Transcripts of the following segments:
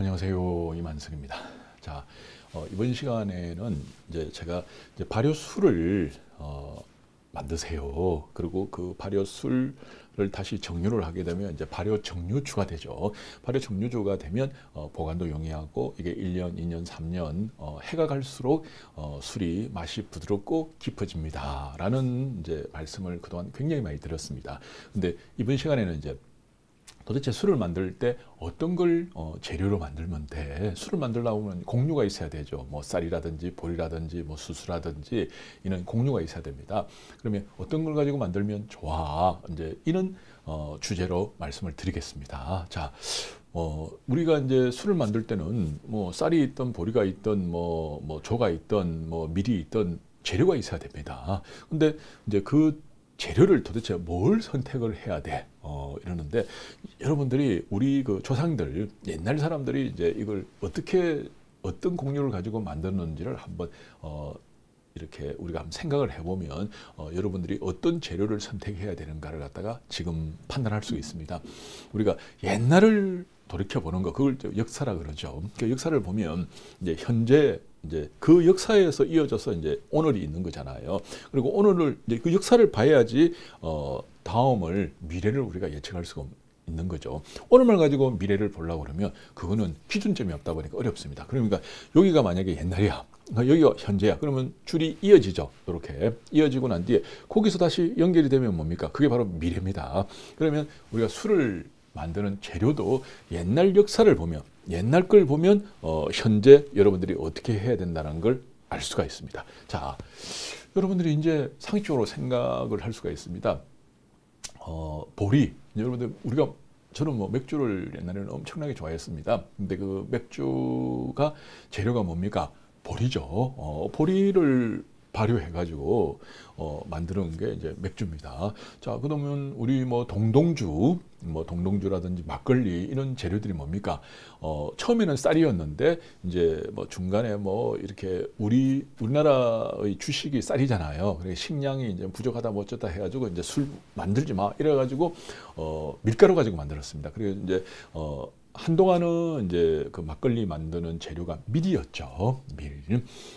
안녕하세요 이만승입니다. 자 어, 이번 시간에는 이제 제가 이제 발효술을 어, 만드세요. 그리고 그 발효술을 다시 정류를 하게 되면 이제 발효 정류주가 되죠. 발효 정류주가 되면 어, 보관도 용이하고 이게 1년, 2년, 3년 어, 해가 갈수록 어, 술이 맛이 부드럽고 깊어집니다라는 이제 말씀을 그동안 굉장히 많이 드렸습니다. 근데 이번 시간에는 이제 도대체 술을 만들 때 어떤 걸 어, 재료로 만들면 돼? 술을 만들려면 공유가 있어야 되죠. 뭐 쌀이라든지 보리라든지뭐 수수라든지 이런 공유가 있어야 됩니다. 그러면 어떤 걸 가지고 만들면 좋아? 이제 이런 어, 주제로 말씀을 드리겠습니다. 자, 어, 우리가 이제 술을 만들 때는 뭐 쌀이 있던 보리가 있던 뭐, 뭐 조가 있던 뭐 밀이 있던 재료가 있어야 됩니다. 근데 이제 그 재료를 도대체 뭘 선택을 해야 돼? 어, 이러는데 여러분들이 우리 그 조상들 옛날 사람들이 이제 이걸 어떻게 어떤 공유를 가지고 만들는지를 한번 어, 이렇게 우리가 한번 생각을 해보면 어, 여러분들이 어떤 재료를 선택해야 되는가를 갖다가 지금 판단할 수 있습니다. 우리가 옛날을 돌이켜보는 거 그걸 역사라 그러죠. 그 역사를 보면 이제 현재 이제 그 역사에서 이어져서 이제 오늘이 있는 거잖아요. 그리고 오늘을 이제 그 역사를 봐야지 어 다음을 미래를 우리가 예측할 수가 있는 거죠. 오늘만 가지고 미래를 보려고 그러면 그거는 기준점이 없다 보니까 어렵습니다. 그러니까 여기가 만약에 옛날이야. 아, 여기가 현재야. 그러면 줄이 이어지죠. 이렇게 이어지고 난 뒤에 거기서 다시 연결이 되면 뭡니까? 그게 바로 미래입니다. 그러면 우리가 술을 만드는 재료도 옛날 역사를 보면 옛날 걸 보면 어, 현재 여러분들이 어떻게 해야 된다는 걸 알 수가 있습니다. 자, 여러분들이 이제 상식적으로 생각을 할 수가 있습니다. 어, 보리 여러분들 우리가 저는 뭐 맥주를 옛날에는 엄청나게 좋아했습니다. 근데 그 맥주가 재료가 뭡니까? 보리죠. 어, 보리를 발효해가지고 어, 만드는 게 이제 맥주입니다. 자, 그러면 우리 뭐 동동주, 뭐 동동주라든지 막걸리 이런 재료들이 뭡니까? 어, 처음에는 쌀이었는데 이제 뭐 중간에 뭐 이렇게 우리 우리나라의 주식이 쌀이잖아요. 그래 그러니까 식량이 이제 부족하다 뭐 어쩌다 해가지고 이제 술 만들지 마 이래가지고 어, 밀가루 가지고 만들었습니다. 그리고 이제 어, 한동안은 이제 그 막걸리 만드는 재료가 밀이었죠. 밀.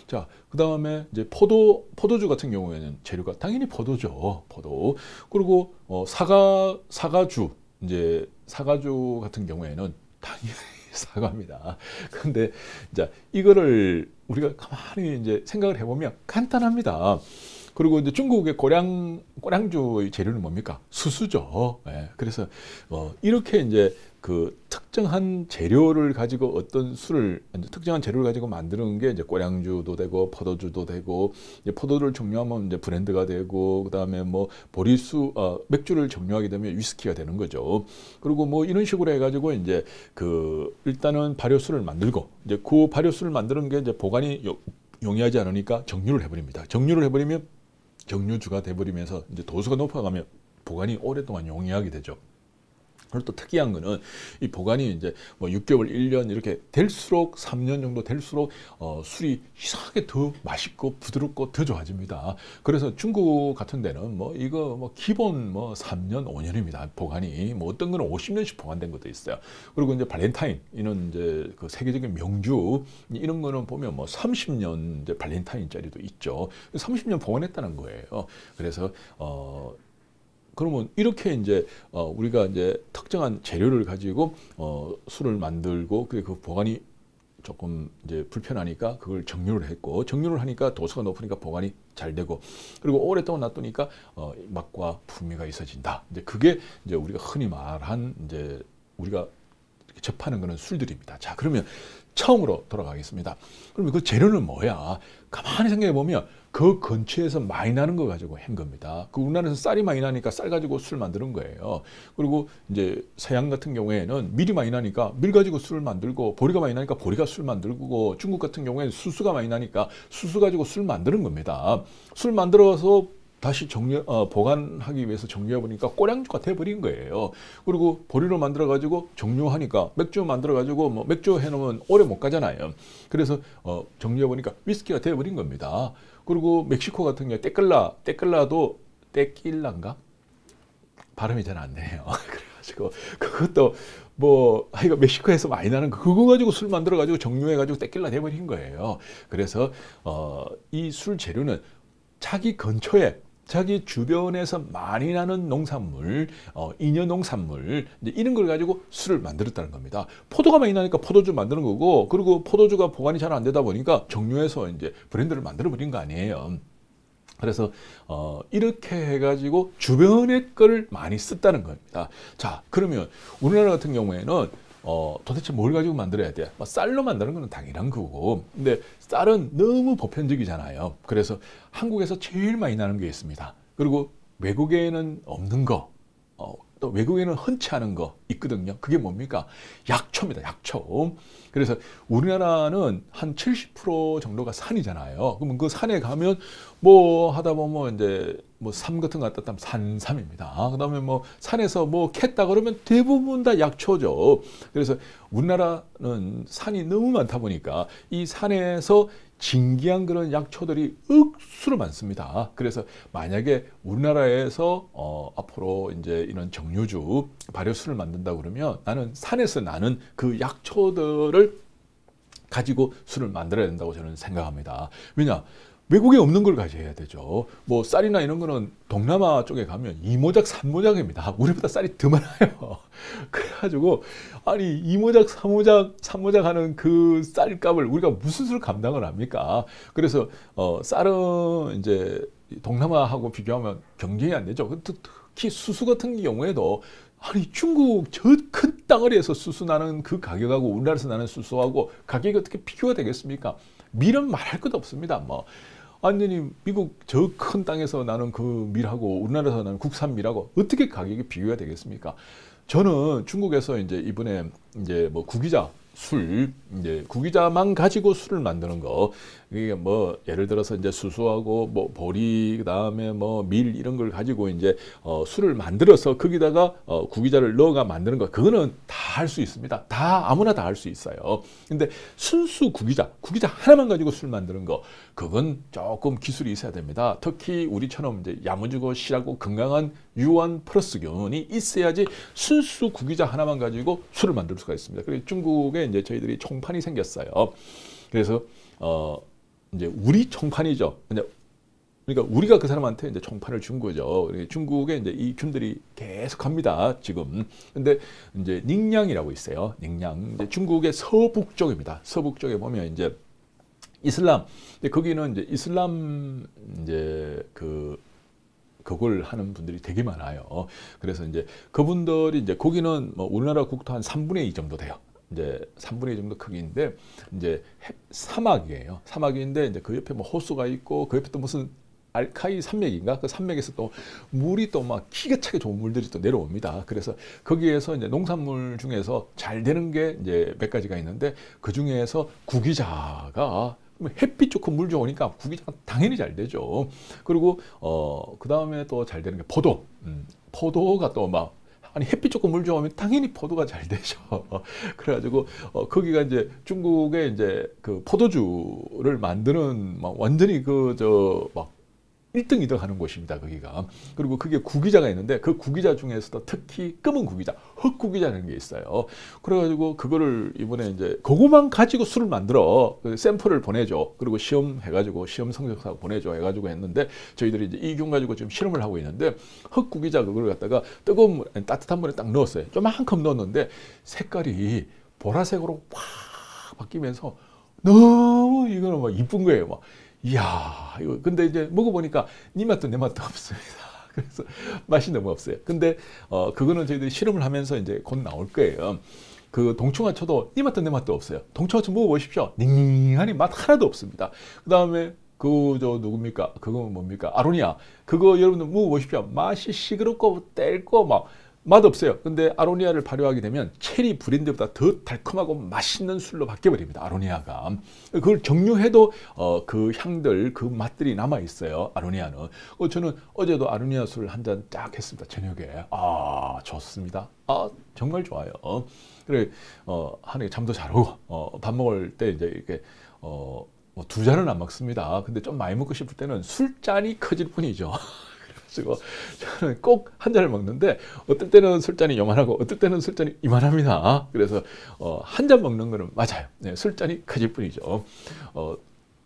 자, 그 다음에 이제 포도, 포도주 같은 경우에는 재료가 당연히 포도죠. 포도. 그리고 어, 사과, 사과주. 이제 사과주 같은 경우에는 당연히 사과입니다. 근데 이제 이거를 우리가 가만히 이제 생각을 해보면 간단합니다. 그리고 이제 중국의 고량 고량주의 재료는 뭡니까 수수죠. 예, 그래서 어, 이렇게 이제 그 특정한 재료를 가지고 어떤 술을 특정한 재료를 가지고 만드는 게 이제 꼬량주도 되고 포도주도 되고 이제 포도를 주정류하면 이제 브랜드가 되고 그다음에 뭐 보리수 어, 맥주를 정류하게 되면 위스키가 되는 거죠. 그리고 뭐 이런 식으로 해 가지고 이제 그 일단은 발효수를 만들고 이제 그 발효수를 만드는 게 이제 보관이 요, 용이하지 않으니까 정류를 해 버립니다. 정류를 해 버리면 정류주가 돼 버리면서 이제 도수가 높아가면 보관이 오랫동안 용이하게 되죠. 오늘 또 특이한 거는 이 보관이 이제 뭐 6개월, 1년 이렇게 될수록 3년 정도 될수록 어, 술이 이상하게 더 맛있고 부드럽고 더 좋아집니다. 그래서 중국 같은 데는 뭐 이거 뭐 기본 뭐 3년, 5년입니다. 보관이 뭐 어떤 거는 50년씩 보관된 것도 있어요. 그리고 이제 발렌타인 이런 이제 그 세계적인 명주 이런 거는 보면 뭐 30년 이제 발렌타인짜리도 있죠. 30년 보관했다는 거예요. 그래서 어 그러면 이렇게 이제 어, 우리가 이제 특정한 재료를 가지고 어, 술을 만들고 그 보관이 조금 이제 불편하니까 그걸 정류를 했고 정류를 하니까 도수가 높으니까 보관이 잘 되고 그리고 오랫동안 놔두니까 어, 맛과 풍미가 있어진다. 이제 그게 이제 우리가 흔히 말한 이제 우리가 접하는 것은 술들입니다. 자, 그러면 처음으로 돌아가겠습니다. 그러면 그 재료는 뭐야? 가만히 생각해 보면 그 근처에서 많이 나는 거 가지고 한 겁니다. 그 우리나라에서 쌀이 많이 나니까 쌀 가지고 술 만드는 거예요. 그리고 이제 서양 같은 경우에는 밀이 많이 나니까 밀 가지고 술을 만들고 보리가 많이 나니까 보리가 술 만들고 중국 같은 경우에는 수수가 많이 나니까 수수 가지고 술 만드는 겁니다. 술 만들어서 다시 정리 어, 보관하기 위해서 정리해 보니까 꼬량주가 돼버린 거예요. 그리고 보리로 만들어 가지고 정류하니까 맥주 만들어 가지고 뭐 맥주 해놓으면 오래 못 가잖아요. 그래서 어, 정리해 보니까 위스키가 돼버린 겁니다. 그리고 멕시코 같은 경우 테클라 테클라도 테킬란가 발음이 잘 안돼요 그래가지고 그것도 뭐하여 아, 멕시코에서 많이 나는 그거 가지고 술 만들어 가지고 정류해 가지고 테킬라 돼버린 거예요. 그래서 어, 이술 재료는 자기 근처에 자기 주변에서 많이 나는 농산물, 어, 인여 농산물 이런 걸 가지고 술을 만들었다는 겁니다. 포도가 많이 나니까 포도주 만드는 거고 그리고 포도주가 보관이 잘 안 되다 보니까 정류해서 이제 브랜드를 만들어 버린 거 아니에요. 그래서 어, 이렇게 해가지고 주변의 거를 많이 썼다는 겁니다. 자 그러면 우리나라 같은 경우에는 어, 도대체 뭘 가지고 만들어야 돼? 뭐 쌀로 만드는 거 당연한 거고. 근데 쌀은 너무 보편적이잖아요. 그래서 한국에서 제일 많이 나는 게 있습니다. 그리고 외국에는 없는 거. 어, 또 외국에는 흔치 않은 거 있거든요. 그게 뭡니까? 약초입니다. 약초. 그래서 우리나라는 한 70% 정도가 산이잖아요. 그러면 그 산에 가면 뭐 하다 보면 뭐 이제 뭐 삼 같은 거 갖다 산삼입니다. 그다음에 뭐 산에서 뭐 캤다 그러면 대부분 다 약초죠. 그래서 우리나라는 산이 너무 많다 보니까 이 산에서 진기한 그런 약초들이 억수로 많습니다. 그래서 만약에 우리나라에서 어, 앞으로 이제 이런 정류주 발효수를 만든다 그러면 나는 산에서 나는 그 약초들을 가지고 술을 만들어야 된다고 저는 생각합니다. 왜냐? 외국에 없는 걸 가져야 되죠. 뭐 쌀이나 이런 거는 동남아 쪽에 가면 이모작삼모작입니다 우리보다 쌀이 더 많아요. 그래가지고 아니 이모작삼모작삼모작 하는 그 쌀값을 우리가 무슨 수로 감당을 합니까? 그래서 어, 쌀은 이제 동남아하고 비교하면 경쟁이 안 되죠. 그 특히 수수 같은 경우에도 아니 중국 저큰 땅어리에서 수수 나는 그 가격하고 우리나라에서 나는 수수하고 가격이 어떻게 비교가 되겠습니까? 밀은 말할 것도 없습니다. 뭐 완전히 미국 저 큰 땅에서 나는 그 밀하고 우리나라에서 나는 국산 밀하고 어떻게 가격이 비교가 되겠습니까? 저는 중국에서 이제 이번에 이제 뭐 구기자 술 이제 구기자만 가지고 술을 만드는 거 이게 뭐 예를 들어서 이제 수수하고 뭐 보리 그다음에 뭐 밀 이런 걸 가지고 이제 어 술을 만들어서 거기다가 어 구기자를 넣어가 만드는 거 그거는 다 할 수 있습니다. 다 아무나 다 할 수 있어요. 근데 순수 구기자, 구기자 하나만 가지고 술 만드는 거 그건 조금 기술이 있어야 됩니다. 특히 우리처럼 이제 야무지고 실하고 건강한 유한 플러스균이 있어야지 순수 구기자 하나만 가지고 술을 만들 수가 있습니다. 그리고 중국에 이제 저희들이 총판이 생겼어요. 그래서 어 이제 우리 총판이죠. 그러니까 우리가 그 사람한테 이제 총판을 준 거죠. 그러니까 중국에 이제 이 균들이 계속 갑니다. 지금. 근데 이제 닝양이라고 있어요. 닝양. 중국의 서북쪽입니다. 서북쪽에 보면 이제 이슬람. 근데 거기는 이제 이슬람 이제 그 그걸 하는 분들이 되게 많아요. 그래서 이제 그분들이 이제 거기는 뭐 우리나라 국토 한 3분의 2 정도 돼요. 이제 3분의 1 정도 크기인데 이제 사막이에요. 사막인데 이제 그 옆에 뭐 호수가 있고 그 옆에 또 무슨 알카이 산맥인가 그 산맥에서 또 물이 또 막 키가 차게 좋은 물들이 또 내려옵니다. 그래서 거기에서 이제 농산물 중에서 잘 되는 게 이제 몇 가지가 있는데 그 중에서 구기자가 뭐 햇빛 좋고 물 좋으니까 구기자가 당연히 잘 되죠. 그리고 어그 다음에 또 잘 되는 게 포도, 음, 포도가 또막 아니 햇빛 조금 물좀하면 당연히 포도가 잘 되죠. 그래가지고 어, 거기가 이제 중국의 이제 그 포도주를 만드는 막 완전히 그저막 1등, 2등 하는 곳입니다. 거기가. 그리고 그게 구기자가 있는데 그 구기자 중에서도 특히 검은 구기자, 흑구기자라는 게 있어요. 그래가지고 그거를 이번에 이제 그거만 가지고 술을 만들어 그 샘플을 보내줘. 그리고 시험 해가지고 시험 성적사 보내줘 해가지고 했는데 저희들이 이제 이 균 가지고 지금 실험을 하고 있는데 흑구기자 그걸 갖다가 뜨거운 물, 따뜻한 물에 딱 넣었어요. 좀만큼 넣었는데 색깔이 보라색으로 확 바뀌면서 너무 이거는 막 이쁜 거예요. 막 이야, 이거 근데 이제 먹어보니까 니 맛도 내 맛도 없습니다. 그래서 맛이 너무 없어요. 근데 어 그거는 저희들이 실험을 하면서 이제 곧 나올 거예요. 그 동충하초도 이 맛도 내 맛도 없어요. 동충하초 먹어보십시오. 닝닝하니 맛 하나도 없습니다. 그 다음에 그 저 누굽니까? 그거 뭡니까? 아로니아. 그거 여러분들 먹어보십시오. 맛이 시끄럽고 뗄고 막 맛없어요. 근데 아로니아를 발효하게 되면 체리 브랜드보다 더 달콤하고 맛있는 술로 바뀌어버립니다. 아로니아가. 그걸 정류해도 어, 그 향들, 그 맛들이 남아있어요. 아로니아는. 어, 저는 어제도 아로니아 술 한잔쫙 했습니다. 저녁에. 아, 좋습니다. 아, 정말 좋아요. 어, 그래, 어, 하늘에 잠도 잘 오고, 어, 밥 먹을 때 이제 이렇게, 어, 뭐두 잔은 안 먹습니다. 근데 좀 많이 먹고 싶을 때는 술잔이 커질 뿐이죠. 그래가지고 저는 꼭 한 잔을 먹는데 어떨 때는 술잔이 요만하고 어떨 때는 술잔이 이만합니다. 그래서 어, 한잔 먹는 거는 맞아요. 네, 술잔이 커질 뿐이죠. 어,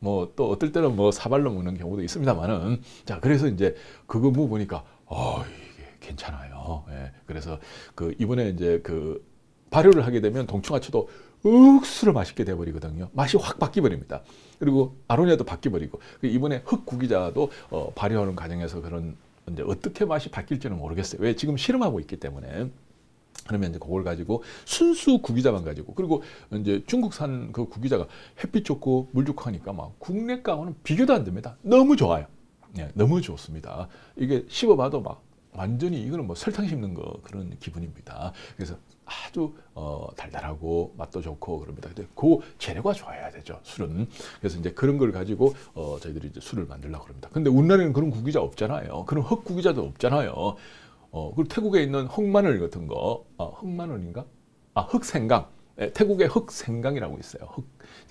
뭐또 어떨 때는 뭐 사발로 먹는 경우도 있습니다만은 자 그래서 이제 그거 뭐 보니까 어 이게 괜찮아요. 예, 그래서 그 이번에 이제 그 발효를 하게 되면 동충하초도 억수로 맛있게 돼버리거든요. 맛이 확 바뀌버립니다. 그리고 아로니아도 바뀌버리고 그 이번에 흑구기자도 어, 발효하는 과정에서 그런 이제 어떻게 맛이 바뀔지는 모르겠어요. 왜 지금 실험하고 있기 때문에. 그러면 이제 그걸 가지고 순수 구기자만 가지고 그리고 이제 중국산 그 구기자가 햇빛 좋고 물 좋고 하니까 막 국내 가와는 비교도 안 됩니다. 너무 좋아요. 네, 너무 좋습니다. 이게 씹어봐도 막 완전히 이거는 뭐 설탕 씹는 거 그런 기분입니다. 그래서 아주 어, 달달하고 맛도 좋고 그럽니다. 근데 그 재료가 좋아야 되죠. 술은. 그래서 이제 그런 걸 가지고 어, 저희들이 이제 술을 만들려고 그럽니다. 근데 우리나라에는 그런 구기자 없잖아요. 그런 흑 구기자도 없잖아요. 어, 그리고 태국에 있는 흑마늘 같은 거, 아, 흑마늘인가? 아, 흑생강. 네, 태국의 흑생강이라고 있어요. 흑.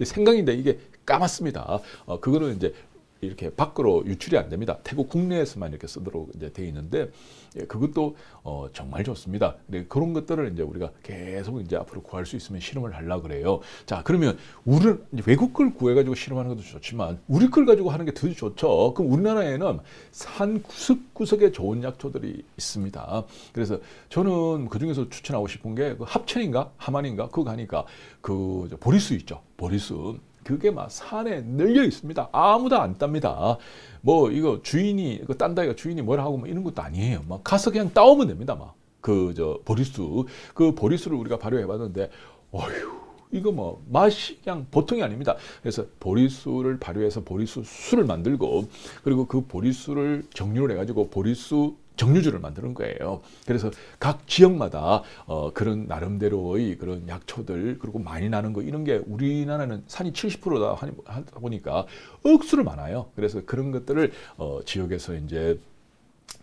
생강인데 이게 까맣습니다. 어, 그거는 이제 이렇게 밖으로 유출이 안 됩니다. 태국 국내에서만 이렇게 쓰도록 이제 돼 있는데 예, 그것도 어, 정말 좋습니다. 그런 것들을 이제 우리가 계속 이제 앞으로 구할 수 있으면 실험을 하려 그래요. 자 그러면 우리 외국 글 구해가지고 실험하는 것도 좋지만 우리 글 가지고 하는 게 더 좋죠. 그럼 우리나라에는 산 구석구석에 좋은 약초들이 있습니다. 그래서 저는 그 중에서 추천하고 싶은 게그 합천인가 하만인가 그거 가니까 그 보리수 있죠. 보리수 그게 막 산에 늘려 있습니다. 아무도 안 땁니다. 뭐 이거 주인이 그 딴다이가 주인이 뭐라 하고 뭐 이런 것도 아니에요. 막 가서 그냥 따오면 됩니다. 막 그 저 보리수 그 보리수를 우리가 발효해봤는데 어휴. 이거 뭐 맛이 그냥 보통이 아닙니다. 그래서 보리수를 발효해서 보리수 술을 만들고 그리고 그 보리수를 정류를 해가지고 보리수 정류주를 만드는 거예요. 그래서 각 지역마다 어, 그런 나름대로의 그런 약초들 그리고 많이 나는 거 이런 게 우리나라는 산이 70%다 하다 보니까 억수로 많아요. 그래서 그런 것들을 어, 지역에서 이제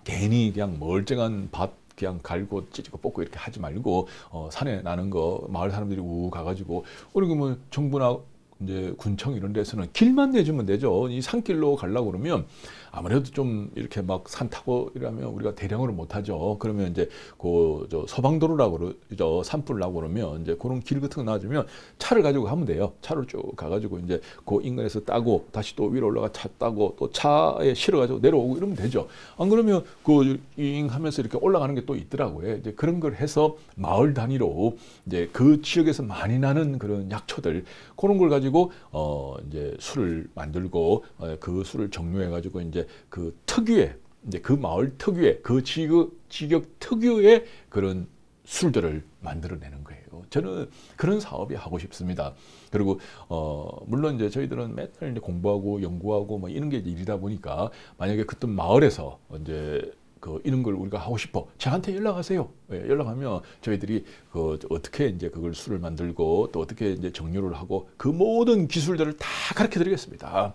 괜히 그냥 멀쩡한 밭 그냥 갈고 찢고 뽑고 이렇게 하지 말고 어, 산에 나는 거 마을 사람들이 우 가가지고 우리 그러면 정부나 이제 군청 이런 데서는 길만 내주면 되죠. 이 산길로 가려고 그러면 아무래도 좀 이렇게 막 산 타고 이러면 우리가 대량으로 못 하죠. 그러면 이제 그저 서방도로라고 그러죠. 산불라고 그러면 이제 그런 길 같은 거 놔주면 차를 가지고 가면 돼요. 차를 쭉 가가지고 이제 그 인근에서 따고 다시 또 위로 올라가 차 따고 또 차에 실어가지고 내려오고 이러면 되죠. 안 그러면 그 잉 하면서 이렇게 올라가는 게 또 있더라고요. 이제 그런 걸 해서 마을 단위로 이제 그 지역에서 많이 나는 그런 약초들 그런 걸 가지고 가지고 어 이제 술을 만들고 어, 그 술을 정류해 가지고 이제 그 특유의 이제 그 마을 특유의 그 지역 지역 특유의 그런 술들을 만들어내는 거예요. 저는 그런 사업이 하고 싶습니다. 그리고 어 물론 이제 저희들은 맨날 이제 공부하고 연구하고 뭐 이런 게 일이다 보니까 만약에 그떤 마을에서 이제 그 이런 걸 우리가 하고 싶어. 저한테 연락하세요. 예, 연락하면 저희들이 그 어떻게 이제 그걸 술을 만들고 또 어떻게 이제 정류를 하고 그 모든 기술들을 다 가르쳐 드리겠습니다.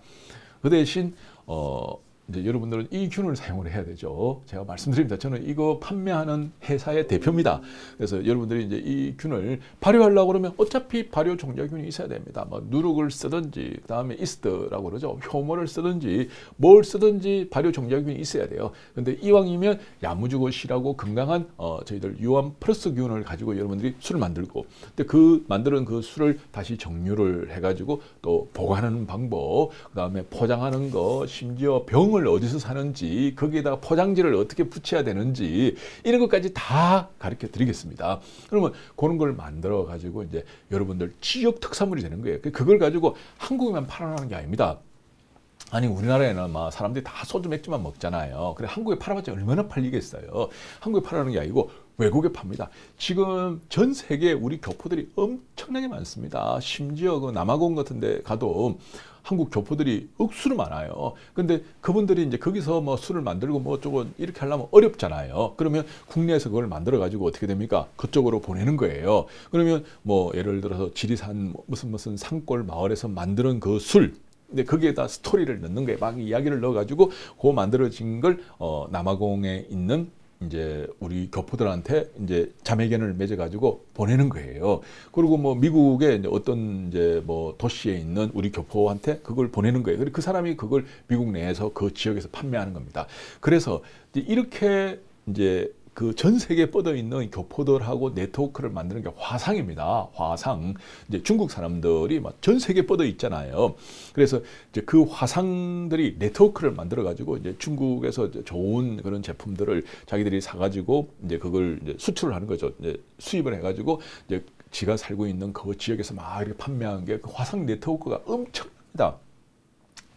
그 대신 어 이제 여러분들은 이균을 사용을 해야 되죠. 제가 말씀드립니다. 저는 이거 판매하는 회사의 대표입니다. 그래서 여러분들이 이제 이 균을 발효하려고 그러면 어차피 발효 종자균이 있어야 됩니다. 뭐 누룩을 쓰든지 그다음에 이스트라고 그러죠. 효모를 쓰든지 뭘 쓰든지 발효 종자균이 있어야 돼요. 근데 이왕이면 야무지고 실하고 건강한 어, 저희들 유한 플러스 균을 가지고 여러분들이 술을 만들고 근데 그 만드는 그 술을 다시 정류를 해 가지고 또 보관하는 방법, 그다음에 포장하는 거, 심지어 병을 품을 어디서 사는지 거기에다가 포장지를 어떻게 붙여야 되는지 이런 것까지 다 가르쳐 드리겠습니다. 그러면 그런 걸 만들어 가지고 이제 여러분들 지역 특산물이 되는 거예요. 그걸 가지고 한국에만 팔아나는 게 아닙니다. 아니 우리나라에는 막 사람들이 다 소주 맥주만 먹잖아요. 그래 한국에 팔아봤자 얼마나 팔리겠어요. 한국에 팔라는 게 아니고 외국에 팝니다. 지금 전 세계 우리 교포들이 엄청나게 많습니다. 심지어 그 남아공 같은 데 가도 한국 교포들이 억수로 많아요. 근데 그분들이 이제 거기서 뭐 술을 만들고 뭐 어쩌고 이렇게 하려면 어렵잖아요. 그러면 국내에서 그걸 만들어 가지고 어떻게 됩니까? 그쪽으로 보내는 거예요. 그러면 뭐 예를 들어서 지리산 뭐 무슨 무슨 산골 마을에서 만드는 그술 근데 거기에다 스토리를 넣는 거예요. 막 이야기를 넣어가지고 그 만들어진 걸 어, 남아공에 있는 이제 우리 교포들한테 이제 자매견을 맺어가지고 보내는 거예요. 그리고 뭐 미국의 이제 어떤 이제 뭐 도시에 있는 우리 교포한테 그걸 보내는 거예요. 그리고 그 사람이 그걸 미국 내에서 그 지역에서 판매하는 겁니다. 그래서 이렇게 이제 그전 세계에 뻗어 있는 교포들하고 네트워크를 만드는 게 화상입니다. 화상. 이제 중국 사람들이 막 전 세계에 뻗어 있잖아요. 그래서 이제 그 화상들이 네트워크를 만들어 가지고 이제 중국에서 이제 좋은 그런 제품들을 자기들이 사 가지고 이제 그걸 이제 수출을 하는 거죠. 이제 수입을 해 가지고 이제 지가 살고 있는 그 지역에서 막 이렇게 판매하는 게 그 화상 네트워크가 엄청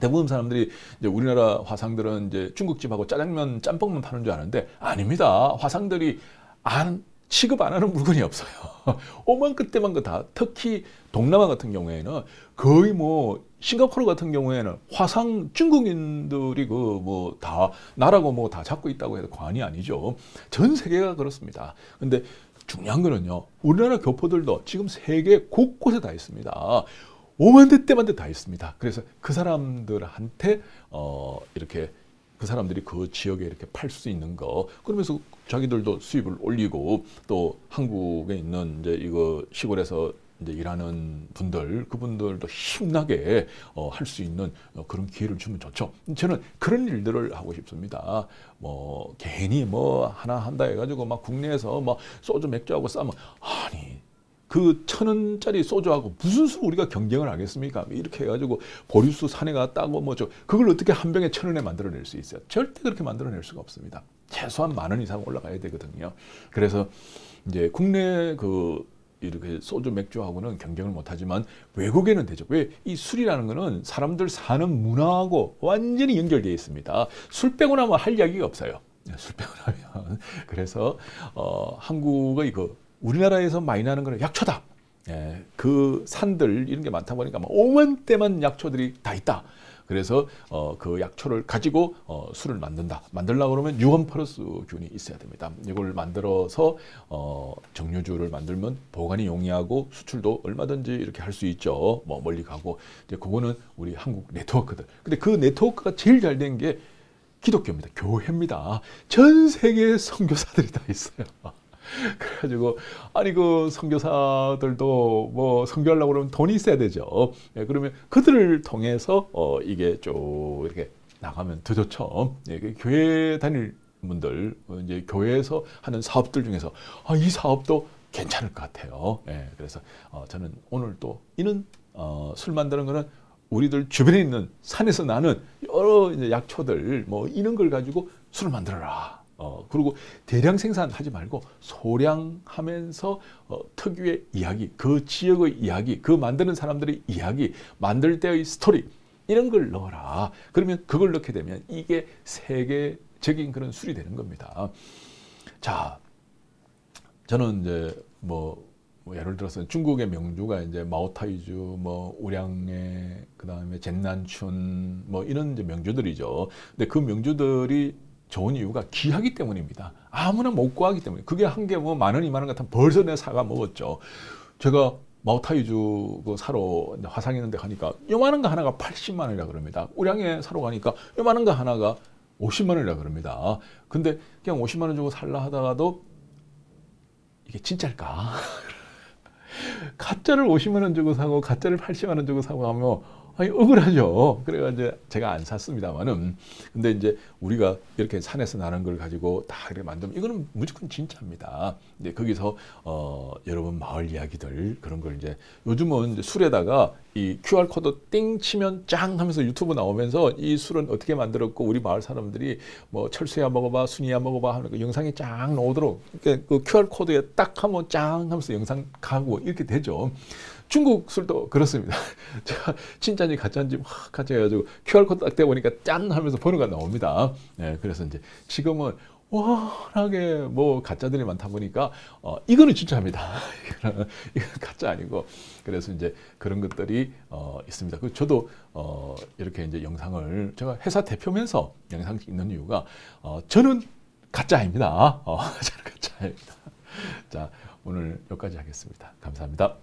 대부분 사람들이 이제 우리나라 화상들은 이제 중국집하고 짜장면, 짬뽕만 파는 줄 아는데 아닙니다. 화상들이 안 취급 안 하는 물건이 없어요. 오만 그때만 그다. 특히 동남아 같은 경우에는 거의 뭐 싱가포르 같은 경우에는 화상 중국인들이 그 뭐 다 나라고 뭐 다 잡고 있다고 해도 과언이 아니죠. 전 세계가 그렇습니다. 근데 중요한 거는요. 우리나라 교포들도 지금 세계 곳곳에 다 있습니다. 오만 대 때만 대다 있습니다. 그래서 그 사람들한테 어 이렇게 그 사람들이 그 지역에 이렇게 팔 수 있는 거 그러면서 자기들도 수입을 올리고 또 한국에 있는 이제 이거 시골에서 이제 일하는 분들 그분들도 힘나게 어, 할수 있는 어, 그런 기회를 주면 좋죠. 저는 그런 일들을 하고 싶습니다. 뭐 괜히 뭐 하나 한다 해가지고 막 국내에서 막 뭐 소주 맥주하고 싸면 아니 그천 원짜리 소주하고 무슨 수로 우리가 경쟁을 하겠습니까? 이렇게 해가지고 보리수 산에 갔다고 뭐 저 그걸 어떻게 한 병에 천 원에 만들어낼 수 있어요? 절대 그렇게 만들어낼 수가 없습니다. 최소한 만 원 이상 올라가야 되거든요. 그래서 이제 국내 그 이렇게 소주 맥주하고는 경쟁을 못하지만 외국에는 되죠. 왜이 술이라는 거는 사람들 사는 문화하고 완전히 연결되어 있습니다. 술 빼고 나면 할 이야기가 없어요. 네, 술 빼고 나면 그래서 어, 한국의 그 우리나라에서 많이 나는 거는 약초다. 예, 그 산들 이런 게 많다 보니까 오만 대만 약초들이 다 있다. 그래서 어, 그 약초를 가지고 어, 술을 만든다. 만들려고 그러면 유원퍼러스균이 있어야 됩니다. 이걸 만들어서 어, 정류주를 만들면 보관이 용이하고 수출도 얼마든지 이렇게 할 수 있죠. 뭐 멀리 가고 이제 그거는 우리 한국 네트워크들. 근데 그 네트워크가 제일 잘 된 게 기독교입니다. 교회입니다. 전 세계 선교사들이 다 있어요. 그래가지고 아니 그 선교사들도 뭐 선교하려고 그러면 돈이 있어야 되죠. 예, 그러면 그들을 통해서 어, 이게 쭉 이렇게 나가면 더 좋죠. 예, 그 교회 다닐 분들 이제 교회에서 하는 사업들 중에서 아, 이 사업도 괜찮을 것 같아요. 예, 그래서 어, 저는 오늘 또 이는 어, 술 만드는 거는 우리들 주변에 있는 산에서 나는 여러 이제 약초들 뭐 이런 걸 가지고 술을 만들어라. 어, 그리고 대량 생산하지 말고 소량하면서 어, 특유의 이야기, 그 지역의 이야기, 그 만드는 사람들의 이야기, 만들 때의 스토리 이런 걸 넣어라. 그러면 그걸 넣게 되면 이게 세계적인 그런 술이 되는 겁니다. 자, 저는 이제 뭐, 뭐 예를 들어서 중국의 명주가 이제 마오타이주, 뭐 우량의 그 다음에 젠난춘 뭐 이런 이제 명주들이죠. 근데 그 명주들이 좋은 이유가 귀하기 때문입니다. 아무나 못 구하기 때문에. 그게 한 개 뭐 만 원, 이만 원 같은 벌써 내 사과 먹었죠. 제가 마오타이주 그 사러 화상했는데 가니까 요만한 거 하나가 80만 원이라 그럽니다. 우량에 사러 가니까 요만한 거 하나가 50만 원이라 그럽니다. 근데 그냥 50만 원 주고 살라 하다가도 이게 진짜일까? 가짜를 50만 원 주고 사고 가짜를 80만 원 주고 사고 하면 아니, 억울하죠. 그래가 이제 제가 안 샀습니다만은. 근데 이제 우리가 이렇게 산에서 나는 걸 가지고 다 그래 만들면 이거는 무조건 진짜입니다. 근데 거기서 어, 여러분 마을 이야기들 그런 걸 이제 요즘은 이제 술에다가 이 QR 코드 띵 치면 짱 하면서 유튜브 나오면서 이 술은 어떻게 만들었고 우리 마을 사람들이 뭐 철수야 먹어봐, 순이야 먹어봐 하는 거 그 영상이 쫙 나오도록 그니까그 QR 코드에 딱 하면 짱 하면서 영상 가고 이렇게 되죠. 중국 술도 그렇습니다. 제가 진짜인지 가짜인지 확 같이 해가지고 QR코드 딱 떼보니까 짠 하면서 번호가 나옵니다. 예, 그래서 이제 지금은 워낙에 뭐 가짜들이 많다 보니까 어, 이거는 진짜입니다. 이거 가짜 아니고 그래서 이제 그런 것들이 어, 있습니다. 그 저도 어, 이렇게 이제 영상을 제가 회사 대표면서 영상 찍는 이유가 어, 저는 가짜입니다. 어, 저는 가짜입니다. 자 오늘 여기까지 하겠습니다. 감사합니다.